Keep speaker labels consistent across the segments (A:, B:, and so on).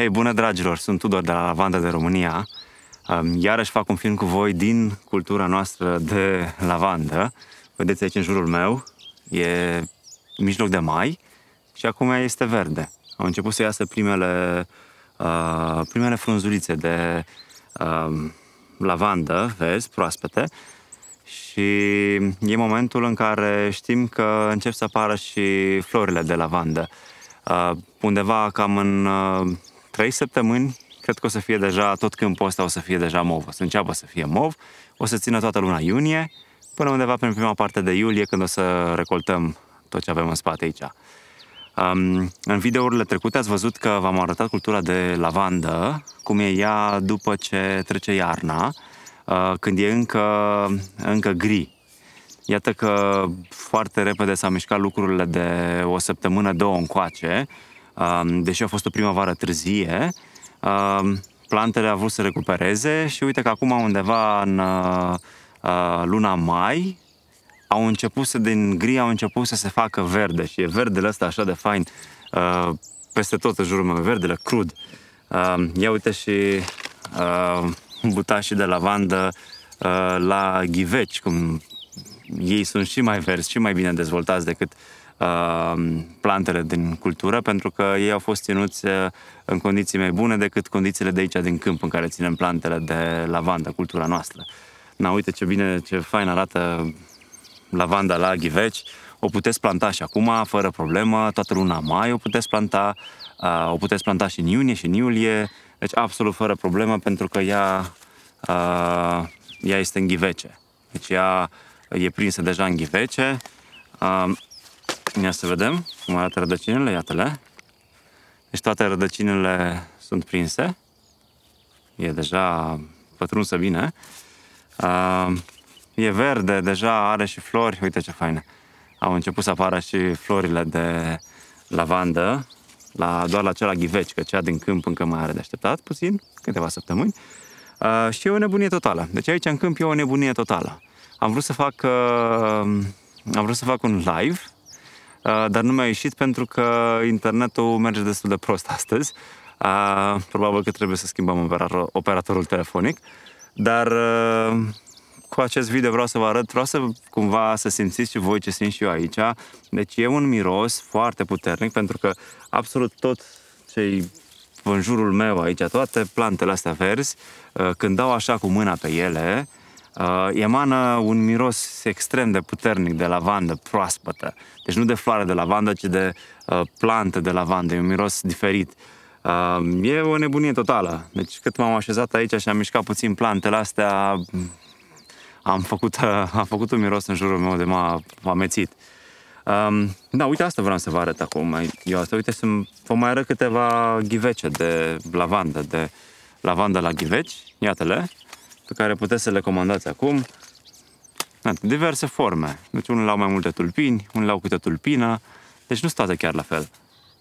A: Hei, bună dragilor! Sunt Tudor de la Lavanda de România. Um, iarăși fac un film cu voi din cultura noastră de lavandă. Vedeți aici în jurul meu, e mijloc de mai și acum este verde. Au început să iasă primele, uh, primele frunzulițe de uh, lavandă, vezi, proaspete, și e momentul în care știm că încep să apară și florile de lavandă. Uh, undeva cam în uh, Trei săptămâni, cred că o să fie deja, tot câmpul ăsta o să fie deja mov, o să înceapă să fie mov, o să țină toată luna iunie, până undeva prin prima parte de iulie, când o să recoltăm tot ce avem în spate aici. Um, în videourile trecute ați văzut că v-am arătat cultura de lavandă, cum e ea după ce trece iarna, uh, când e încă, încă gri. Iată că foarte repede s-au mișcat lucrurile de o săptămână, două încoace deși a fost o primăvară târzie, plantele au vrut să recupereze și uite că acum undeva în uh, uh, luna mai au început să, din gri, au început să se facă verde și e verdele ăsta așa de fain uh, peste tot în jurul meu, verdele crud. Um, ia uite și butașii de lavandă la ghiveci, cum ei sunt și mai verzi și mai bine dezvoltați decât uh, Um, plantele din cultură, pentru că ei au fost ținuți uh, în condiții mai bune decât condițiile de aici din câmp în care ținem plantele de lavandă, cultura noastră. Na, uite ce bine, ce fain arată lavanda la ghiveci. O puteți planta și acum, fără problemă, toată luna mai o puteți planta, uh, o puteți planta și în iunie și în iulie, deci absolut fără problemă, pentru că ea, uh, ea este în ghivece. Deci ea e prinsă deja în ghivece, um, Ia să vedem cum arată rădăcinile, iată-le. Deci toate rădăcinile sunt prinse. E deja pătrunsă bine. Uh, e verde, deja are și flori. Uite ce faine. Au început să apară și florile de lavandă, la, doar la cea ghiveci, că cea din câmp încă mai are de așteptat puțin, câteva săptămâni. Uh, și e o nebunie totală. Deci aici în câmp e o nebunie totală. Am vrut să fac, uh, am vrut să fac un live Uh, dar nu mi-a ieșit pentru că internetul merge destul de prost astăzi. Uh, probabil că trebuie să schimbăm operatorul telefonic, dar uh, cu acest video vreau să vă arăt, vreau să cumva să simțiți și voi ce simt și eu aici. Deci e un miros foarte puternic pentru că absolut tot ce în jurul meu aici, toate plantele astea verzi, când dau așa cu mâna pe ele, uh, uh, emană un miros extrem de puternic de lavandă proaspătă. Deci nu de floare de lavandă, ci de uh, plantă de lavandă. E un miros diferit. Uh, e o nebunie totală. Deci cât m-am așezat aici și am mișcat puțin plantele astea, am făcut, uh, am făcut un miros în jurul meu de m-a amețit. Um, da, uite, asta vreau să vă arăt acum. Eu asta, uite, sunt, vă mai arăt câteva ghivece de lavandă, de lavandă la ghiveci. Iată-le pe care puteți să le comandați acum. Da, diverse forme. Deci unul au mai multe tulpini, unul au câte tulpină, deci nu sunt toate chiar la fel.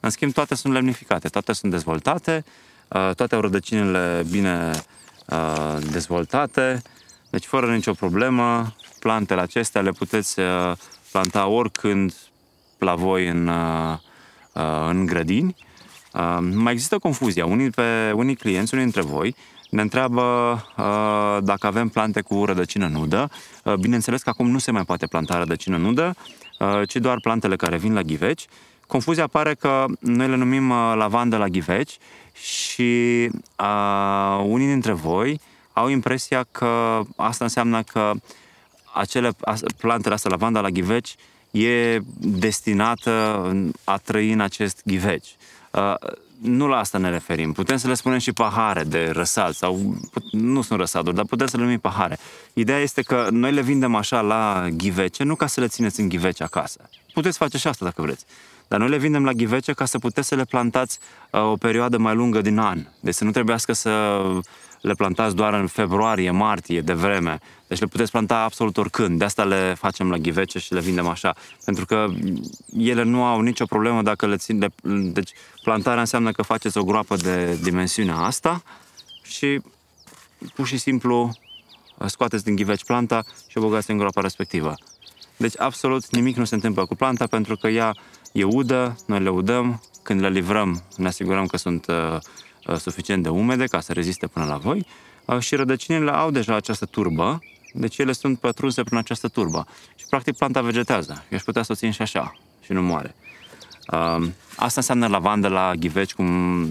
A: În schimb, toate sunt lemnificate, toate sunt dezvoltate, uh, toate au rădăcinile bine uh, dezvoltate, deci fără nicio problemă, plantele acestea le puteți uh, planta oricând la voi în, în grădini. Mai există confuzia. Unii, pe, unii clienți, unii dintre voi, ne întreabă uh, dacă avem plante cu rădăcină nudă. Uh, bineînțeles că acum nu se mai poate planta rădăcină nudă, uh, ci doar plantele care vin la ghiveci. Confuzia apare că noi le numim uh, lavandă la ghiveci și uh, unii dintre voi au impresia că asta înseamnă că acele plantele astea, lavanda la ghiveci, e destinată a trăi în acest ghiveci. Uh, nu la asta ne referim. Putem să le spunem și pahare de răsad sau nu sunt răsaduri, dar putem să le numim pahare. Ideea este că noi le vindem așa la ghivece, nu ca să le țineți în ghivece acasă. Puteți face și asta dacă vreți. Dar noi le vindem la ghivece ca să puteți să le plantați uh, o perioadă mai lungă din an. Deci să nu trebuiască să le plantați doar în februarie, martie, de vreme. Deci le puteți planta absolut oricând. De asta le facem la ghivece și le vindem așa. Pentru că ele nu au nicio problemă dacă le țin... De... Deci plantarea înseamnă că faceți o groapă de dimensiunea asta și pur și simplu uh, scoateți din ghiveci planta și o băgați în groapa respectivă. Deci absolut nimic nu se întâmplă cu planta pentru că ea e udă, noi le udăm, când le livrăm ne asigurăm că sunt uh, Uh, suficient de umede ca să reziste până la voi uh, și rădăcinile au deja această turbă, deci ele sunt pătrunse prin această turbă. Și practic planta vegetează. Eu aș putea să o țin și așa și nu moare. Uh, asta înseamnă lavandă la ghiveci, cum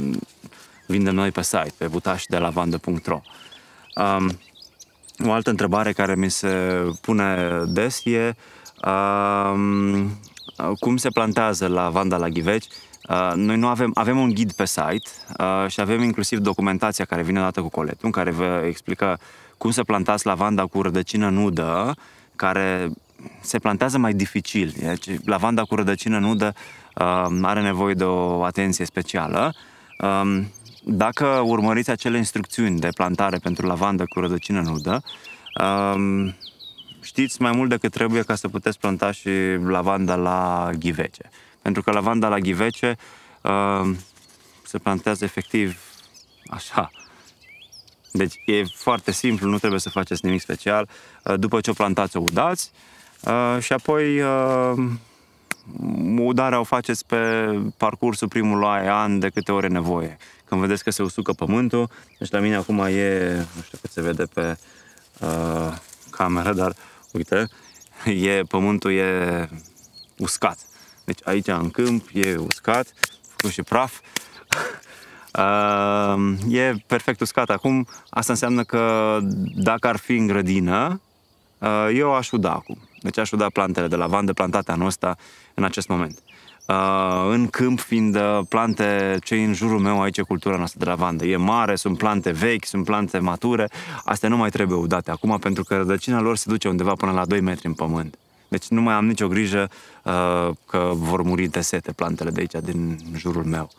A: vindem noi pe site, pe butașdelavandă.ro um, O altă întrebare care mi se pune des e um, cum se plantează lavanda la ghiveci Uh, noi nu avem, avem un ghid pe site uh, și avem inclusiv documentația care vine odată cu coletul, în care vă explică cum să plantați lavanda cu rădăcină nudă, care se plantează mai dificil. Deci, lavanda cu rădăcină nudă uh, are nevoie de o atenție specială. Um, dacă urmăriți acele instrucțiuni de plantare pentru lavanda cu rădăcină nudă, um, știți mai mult decât trebuie ca să puteți planta și lavanda la ghivece. Pentru că lavanda la ghivece uh, se plantează efectiv așa. Deci e foarte simplu, nu trebuie să faceți nimic special. Uh, după ce o plantați, o udați uh, și apoi uh, udarea o faceți pe parcursul primului an de câte ore nevoie. Când vedeți că se usucă pământul, deci la mine acum e, nu știu cât se vede pe uh, cameră, dar uite, e, pământul e uscat. Deci aici în câmp e uscat, făcut și praf. Uh, e perfect uscat. Acum, asta înseamnă că dacă ar fi în grădină, uh, eu aș uda acum. Deci aș uda plantele de lavandă plantate anul ăsta în acest moment. Uh, în câmp, fiind plante ce în jurul meu aici e cultura noastră de lavandă. E mare, sunt plante vechi, sunt plante mature. Astea nu mai trebuie udate acum pentru că rădăcina lor se duce undeva până la 2 metri în pământ. Deci nu mai am nicio grijă uh, că vor muri de sete plantele de aici, din jurul meu.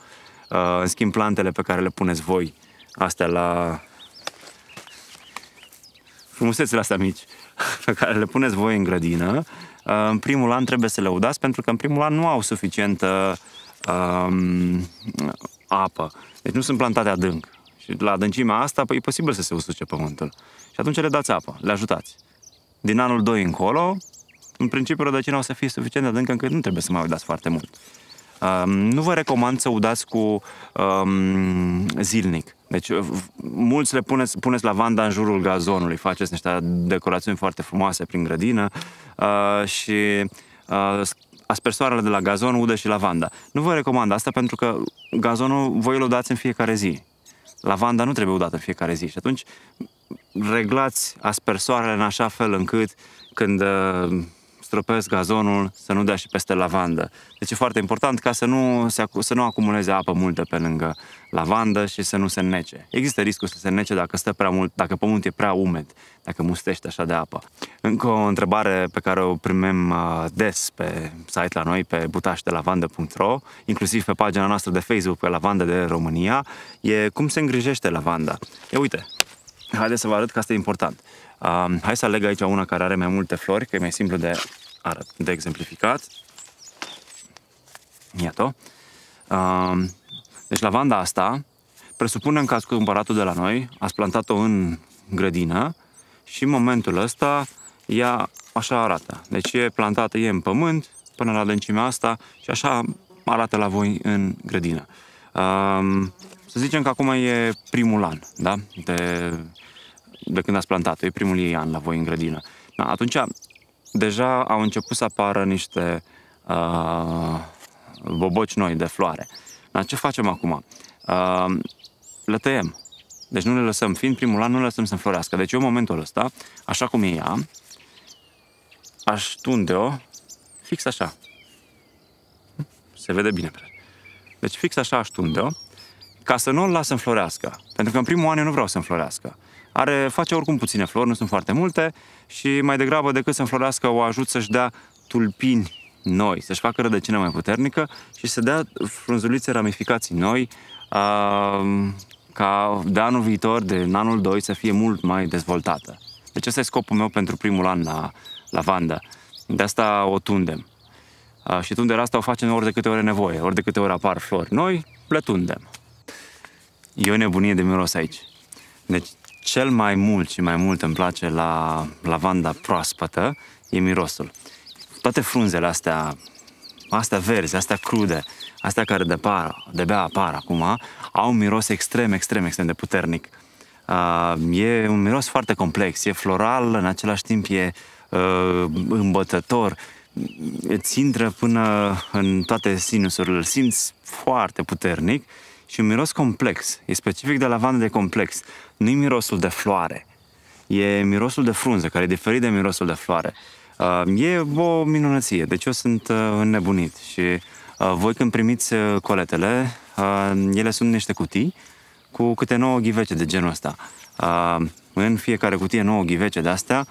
A: Uh, în schimb, plantele pe care le puneți voi, astea la frumusețele astea mici, pe care le puneți voi în grădină, uh, în primul an trebuie să le udați, pentru că în primul an nu au suficientă uh, apă. Deci nu sunt plantate adânc. Și la adâncimea asta păi, e posibil să se usuce pământul. Și atunci le dați apă, le ajutați. Din anul 2 încolo, în principiu, rădăcina o să fie suficient de adâncă încât nu trebuie să mai udați foarte mult. Um, nu vă recomand să udați cu um, zilnic. Deci, mulți le puneți, puneți lavanda în jurul gazonului, faceți niște decorațiuni foarte frumoase prin grădină uh, și uh, aspersoarele de la gazon udă și lavanda. Nu vă recomand asta pentru că gazonul voi îl udați în fiecare zi. Lavanda nu trebuie udată în fiecare zi și atunci reglați aspersoarele în așa fel încât când uh, stropesc gazonul, să nu dea și peste lavandă. Deci e foarte important ca să nu, se, să nu acumuleze apă multă pe lângă lavandă și să nu se nece. Există riscul să se nece dacă stă prea mult, dacă pământul e prea umed, dacă mustește așa de apă. Încă o întrebare pe care o primim uh, des pe site la noi, pe butașdelavandă.ro, inclusiv pe pagina noastră de Facebook pe Lavandă de România, e cum se îngrijește lavanda. E uite, haideți să vă arăt că asta e important. Um, hai să aleg aici una care are mai multe flori, că e mai simplu de, arăt, de exemplificat. Iată. Um, deci lavanda asta, presupunem că ați cumpărat-o de la noi, ați plantat-o în grădină și în momentul ăsta ea așa arată. Deci e plantată, e în pământ până la adâncimea asta și așa arată la voi în grădină. Um, să zicem că acum e primul an, da? De de când ați plantat-o, e primul ei an la voi în grădină. Da, atunci deja au început să apară niște uh, boboci noi de floare. Dar ce facem acum? Uh, le tăiem. Deci nu le lăsăm, fiind primul an, nu le lăsăm să înflorească. Deci eu în momentul ăsta, așa cum e ea, aș tunde-o fix așa. Se vede bine. Deci fix așa aș tunde-o ca să nu o las să înflorească. Pentru că în primul an eu nu vreau să înflorească. Are, face oricum puține flori, nu sunt foarte multe și mai degrabă decât să înflorească o ajut să-și dea tulpini noi, să-și facă rădăcină mai puternică și să dea frunzulițe ramificații noi, uh, ca de anul viitor, de anul 2, să fie mult mai dezvoltată. Deci ăsta e scopul meu pentru primul an la lavandă. De asta o tundem. Uh, și tunderea asta o facem ori de câte ori nevoie, ori de câte ori apar flori noi, le tundem. E o nebunie de miros aici. Deci cel mai mult și mai mult îmi place la lavanda proaspătă e mirosul. Toate frunzele astea, astea verzi, astea crude, astea care de par, de bea apar acum, au un miros extrem, extrem, extrem de puternic. Uh, e un miros foarte complex, e floral, în același timp e uh, îmbătător, îți intră până în toate sinusurile, îl simți foarte puternic și un miros complex. E specific de lavandă de complex. nu e mirosul de floare. E mirosul de frunză, care e diferit de mirosul de floare. Uh, e o minunăție. Deci eu sunt uh, înnebunit și uh, voi când primiți coletele, ele sunt niște cutii cu câte 9 ghivece de genul ăsta. în fiecare cutie 9 ghivece de astea,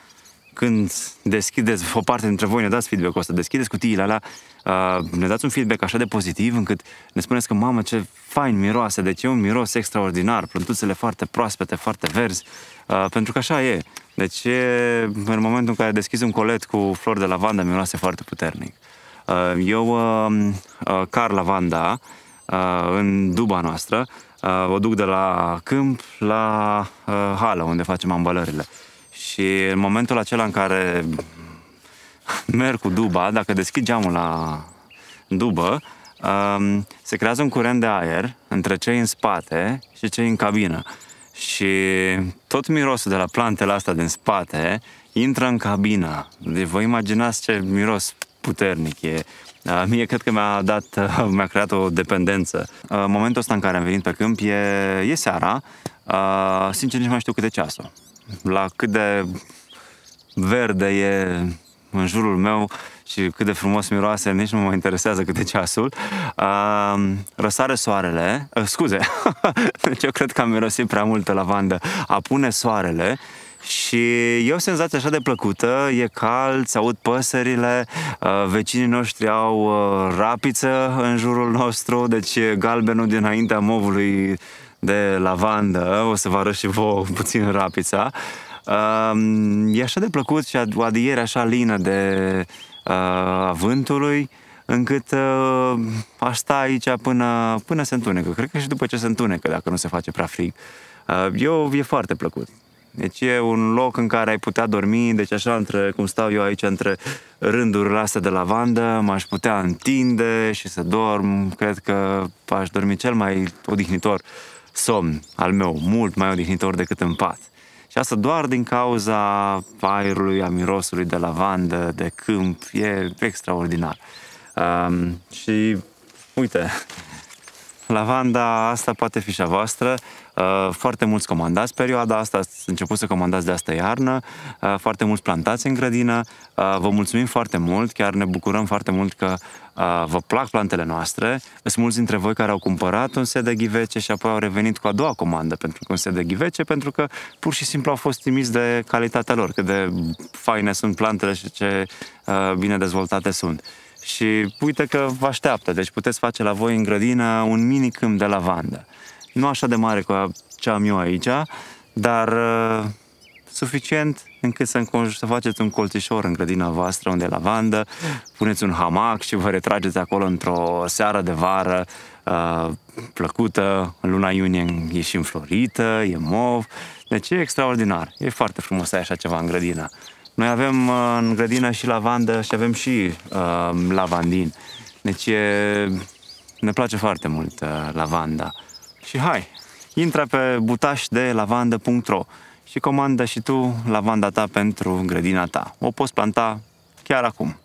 A: când deschideți, o parte dintre voi ne dați feedback-ul ăsta, deschideți cutiile alea, uh, ne dați un feedback așa de pozitiv încât ne spuneți că, mamă, ce fain miroase, deci e un miros extraordinar, plântuțele foarte proaspete, foarte verzi, uh, pentru că așa e. Deci e, în momentul în care deschizi un colet cu flori de lavandă, miroase foarte puternic. Uh, eu uh, uh, car lavanda uh, în duba noastră, uh, o duc de la câmp la uh, hală, unde facem ambalările. Și în momentul acela în care merg cu duba, dacă deschid geamul la dubă, um, se creează un curent de aer între cei în spate și cei în cabină. Și tot mirosul de la plantele astea din spate intră în cabină. De deci vă imaginați ce miros puternic e. Uh, mie cred că mi-a dat, uh, mi-a creat o dependență. Uh, momentul ăsta în care am venit pe câmp e, e seara, sincer nici mai știu câte ceasul la cât de verde e în jurul meu și cât de frumos miroase, nici nu mă interesează cât de ceasul. Uh, răsare soarele, uh, scuze, deci eu cred că am mirosit prea multă lavandă. Apune soarele și e o senzație așa de plăcută, e cald, se aud păsările, ă, vecinii noștri au ă, rapiță în jurul nostru, deci galbenul dinaintea movului de lavandă, o să vă arăt și vouă puțin rapița. Uh, e așa de plăcut și o adiere așa lină de uh, vântului, încât uh, aș sta aici până, până se întunecă. Cred că și după ce se întunecă, dacă nu se face prea frig. Uh, eu, e foarte plăcut. Deci e un loc în care ai putea dormi, deci așa între, cum stau eu aici, între rândurile astea de lavandă, m-aș putea întinde și să dorm. Cred că aș dormi cel mai odihnitor somn al meu mult mai odihnitor decât în pat. Și asta doar din cauza aerului, a mirosului de lavandă, de câmp, e extraordinar. Um, și uite, Lavanda asta poate fi și a voastră. Uh, foarte mulți comandați perioada asta, ați început să comandați de asta iarnă, uh, foarte mulți plantați în grădină. Uh, vă mulțumim foarte mult, chiar ne bucurăm foarte mult că vă plac plantele noastre. Sunt mulți dintre voi care au cumpărat un set de ghivece și apoi au revenit cu a doua comandă pentru un set de ghivece, pentru că pur și simplu au fost timiți de calitatea lor, cât de faine sunt plantele și ce bine dezvoltate sunt. Și uite că vă așteaptă, deci puteți face la voi în grădină un mini câmp de lavandă. Nu așa de mare ca ce am eu aici, dar uh, suficient încât să, să faceți un colțișor în grădina voastră unde e lavandă, puneți un hamac și vă retrageți acolo într-o seară de vară uh, plăcută, în luna iunie e și înflorită, e mov, deci e extraordinar, e foarte frumos să ai așa ceva în grădină. Noi avem uh, în grădină și lavandă și avem și uh, lavandin. Deci e, ne place foarte mult uh, lavanda. Și hai, intră pe butaș de și comandă și tu lavanda ta pentru grădina ta. O poți planta chiar acum.